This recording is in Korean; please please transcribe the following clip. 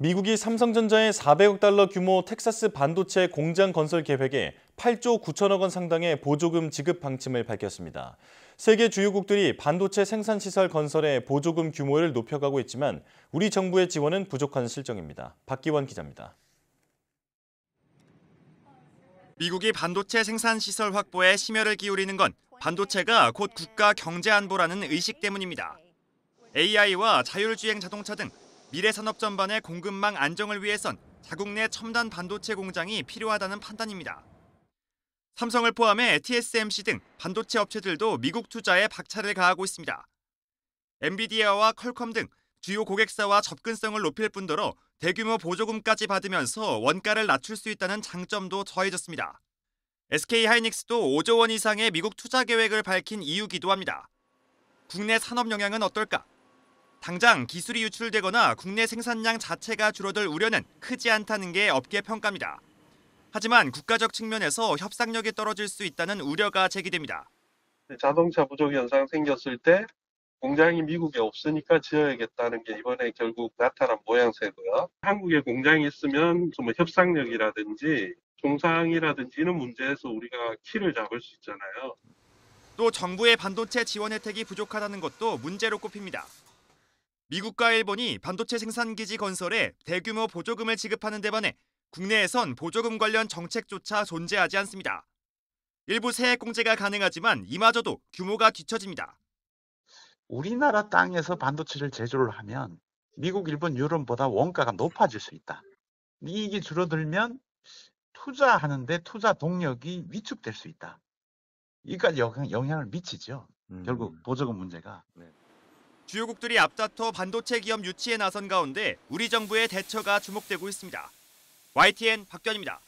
미국이 삼성전자의 400억 달러 규모 텍사스 반도체 공장 건설 계획에 8조 9천억 원 상당의 보조금 지급 방침을 밝혔습니다. 세계 주요국들이 반도체 생산시설 건설에 보조금 규모를 높여가고 있지만 우리 정부의 지원은 부족한 실정입니다. 박기원 기자입니다. 미국이 반도체 생산시설 확보에 심혈을 기울이는 건 반도체가 곧 국가 경제 안보라는 의식 때문입니다. AI와 자율주행 자동차 등 미래산업 전반의 공급망 안정을 위해선 자국 내 첨단 반도체 공장이 필요하다는 판단입니다. 삼성을 포함해 TSMC 등 반도체 업체들도 미국 투자에 박차를 가하고 있습니다. 엔비디아와 퀄컴 등 주요 고객사와 접근성을 높일 뿐더러 대규모 보조금까지 받으면서 원가를 낮출 수 있다는 장점도 더해졌습니다. SK 하이닉스도 5조 원 이상의 미국 투자 계획을 밝힌 이유기도 합니다. 국내 산업 영향은 어떨까? 당장 기술이 유출되거나 국내 생산량 자체가 줄어들 우려는 크지 않다는 게 업계 평가입니다. 하지만 국가적 측면에서 협상력이 떨어질 수 있다는 우려가 제기됩니다. 네, 자동차 부족 현상 생겼을 때 공장이 미국에 없으니까 지어야겠다는 게 이번에 결국 나타난 모양새고요. 한국에 공장이 있으면 좀 협상력이라든지 종상이라든지 이런 문제에서 우리가 키를 잡을 수 있잖아요. 또 정부의 반도체 지원 혜택이 부족하다는 것도 문제로 꼽힙니다. 미국과 일본이 반도체 생산기지 건설에 대규모 보조금을 지급하는 데 반해 국내에선 보조금 관련 정책조차 존재하지 않습니다. 일부 세액 공제가 가능하지만 이마저도 규모가 뒤처집니다. 우리나라 땅에서 반도체를 제조를 하면 미국, 일본, 유럽보다 원가가 높아질 수 있다. 이익이 줄어들면 투자하는데 투자 동력이 위축될 수 있다. 이까지 영향을 미치죠. 음. 결국 보조금 문제가. 네. 주요국들이 앞다퉈 반도체 기업 유치에 나선 가운데 우리 정부의 대처가 주목되고 있습니다. YTN 박견입니다.